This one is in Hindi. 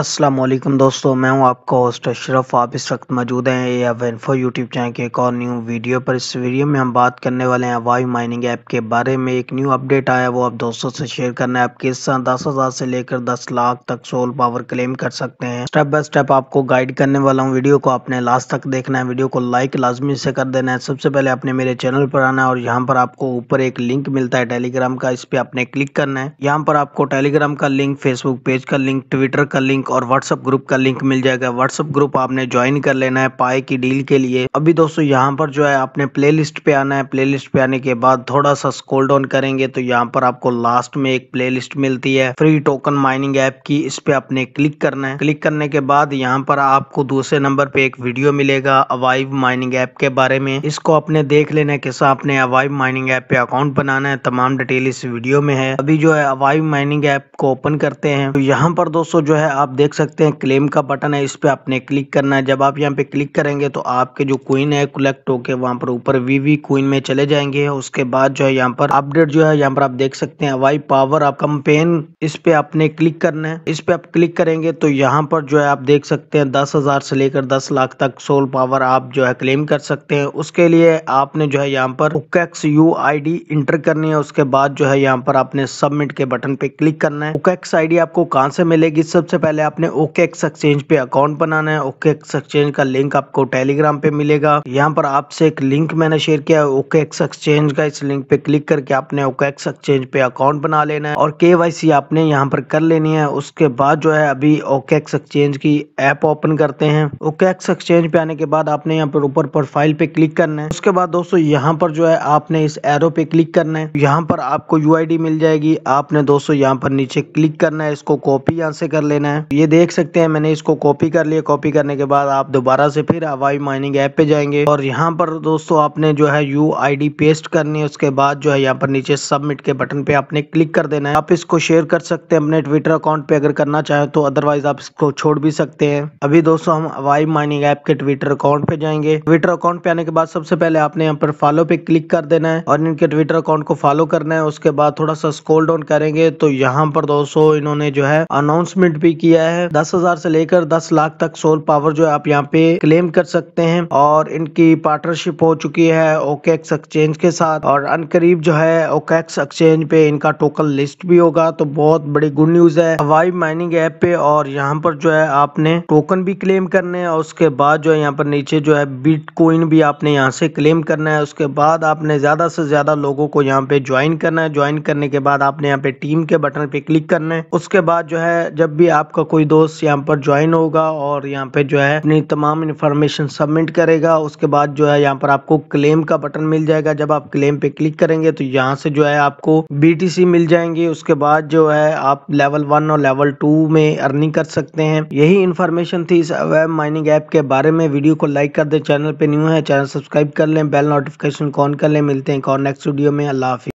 असलम दोस्तों मैं हूं आपका होस्ट अशरफ आप इस वक्त मौजूद हैं A F info YouTube channel के एक और न्यू वीडियो पर इस वीडियो में हम बात करने वाले हैं वाई माइनिंग ऐप के बारे में एक न्यू अपडेट आया है वो आप दोस्तों से शेयर करना है आप किस तरह दस हज़ार से लेकर दस लाख तक सोल पावर क्लेम कर सकते हैं स्टेप बाय स्टेप आपको गाइड करने वाला हूँ वीडियो को आपने लास्ट तक देखना है वीडियो को लाइक लाजमी से कर देना है सबसे पहले आपने मेरे चैनल पर आना है और यहाँ पर आपको ऊपर एक लिंक मिलता है टेलीग्राम का इस पर आपने क्लिक करना है यहाँ पर आपको टेलीग्राम का लिंक फेसबुक पेज का लिंक ट्विटर का लिंक और व्हाट्सअप ग्रुप का लिंक मिल जाएगा व्हाट्सअप ग्रुप आपने ज्वाइन कर लेना है पाए की डील के लिए अभी दोस्तों यहाँ पर जो है आपने प्ले पे आना है प्ले पे आने के बाद थोड़ा सा स्कोल डाउन करेंगे तो यहाँ पर आपको लास्ट में एक प्ले मिलती है फ्री टोकन माइनिंग ऐप की इस पे आपने क्लिक करना है क्लिक करने के बाद यहाँ पर आपको दूसरे नंबर पे एक वीडियो मिलेगा अवाइव माइनिंग ऐप के बारे में इसको आपने देख लेना है कैसा आपने अवाइव माइनिंग ऐप पे अकाउंट बनाना है तमाम डिटेल इस वीडियो में है अभी जो है अवाइव माइनिंग ऐप को ओपन करते हैं तो यहाँ पर दोस्तों जो है आप देख सकते हैं क्लेम का बटन है इस पर आपने क्लिक करना है जब आप यहाँ पे क्लिक करेंगे तो आपके जो क्वीन है कलेक्ट होके वहाँ पर ऊपर वीवी क्वीन में चले जाएंगे उसके बाद जो है यहाँ पर अपडेट जो है यहाँ पर आप देख सकते हैं वाई पावर आप कंपेन इस पे आपने क्लिक करना है इस पे आप क्लिक करेंगे तो यहाँ पर जो है आप देख सकते हैं दस हजार से लेकर दस लाख तक सोल पावर आप जो है क्लेम कर सकते हैं उसके लिए आपने जो है यहाँ पर उकेक्स यू आई इंटर करनी है उसके बाद जो है यहाँ पर आपने सबमिट के बटन पे क्लिक करना है उकेक्स आई आपको कहाँ से मिलेगी सबसे पहले पहले आपने ओके एक्स एक्सचेंज पे अकाउंट बनाना है ओके एक्स एक्सचेंज का लिंक आपको टेलीग्राम पे मिलेगा यहाँ पर आपसे एक लिंक मैंने शेयर किया है ओके एक्स एक्सचेंज का इस लिंक पे क्लिक करके आपने ओके एक्स एक्सचेंज पे अकाउंट बना लेना है और के आपने यहाँ पर कर लेनी है उसके बाद जो है अभी ओके एक्स एक्सचेंज की ऐप ओपन करते हैं ओके एक्स एक्सचेंज पे आने के बाद आपने यहाँ पर ऊपर प्रोफाइल पे क्लिक करना है उसके बाद दोस्तों यहाँ पर जो है आपने इस एरो पे क्लिक करना है यहाँ पर आपको यू मिल जाएगी आपने दोस्तों यहाँ पर नीचे क्लिक करना है इसको कॉपी यहाँ से कर लेना है ये देख सकते हैं मैंने इसको कॉपी कर लिया कॉपी करने के बाद आप दोबारा से फिर हवाई माइनिंग ऐप पे जाएंगे और यहाँ पर दोस्तों आपने जो है यू आई पेस्ट करनी है उसके बाद जो है यहाँ पर नीचे सबमिट के बटन पे आपने क्लिक कर देना है आप इसको शेयर कर सकते हैं अपने ट्विटर अकाउंट पे अगर करना चाहें तो अदरवाइज आप इसको छोड़ भी सकते हैं अभी दोस्तों हम हवाई माइनिंग ऐप के ट्विटर अकाउंट पे जाएंगे ट्विटर अकाउंट पे आने के बाद सबसे पहले आपने यहाँ पर फॉलो पे क्लिक कर देना है और इनके ट्विटर अकाउंट को फॉलो करना है उसके बाद थोड़ा सा स्कोल डाउन करेंगे तो यहाँ पर दोस्तों इन्होंने जो है अनाउंसमेंट भी किया गया है दस हजार से लेकर दस लाख तक सोल पावर जो है आप यहाँ पे क्लेम कर सकते हैं और इनकी पार्टनरशिप हो चुकी है ओकेक्स एक्सचेंज के साथ और अनकरीब जो है ओकेक्स एक्सचेंज पे इनका टोकन लिस्ट भी होगा तो बहुत बड़ी गुड न्यूज है हवाई माइनिंग ऐप पे और यहाँ पर जो है आपने टोकन भी क्लेम करने हैं और उसके बाद जो है यहाँ पर नीचे जो है बिट भी आपने यहाँ से क्लेम करना है उसके बाद आपने ज्यादा से ज्यादा लोगों को यहाँ पे ज्वाइन करना है ज्वाइन करने के बाद आपने यहाँ पे टीम के बटन पे क्लिक करना है उसके बाद जो है जब भी आपका कोई दोस्त यहाँ पर ज्वाइन होगा और यहाँ पे जो है अपनी तमाम इन्फॉर्मेशन सबमिट करेगा उसके बाद जो है यहाँ पर आपको क्लेम का बटन मिल जाएगा जब आप क्लेम पे क्लिक करेंगे तो यहाँ से जो है आपको बी मिल जाएंगे उसके बाद जो है आप लेवल वन और लेवल टू में अर्निंग कर सकते हैं यही इन्फॉर्मेशन थी इस वेब माइनिंग ऐप के बारे में वीडियो को लाइक कर दे चैनल पे न्यू है चैनल सब्सक्राइब कर लें बेल नोटिफिकेशन ऑन कर लें मिलते हैं और नेक्स्ट वीडियो में अल्लाह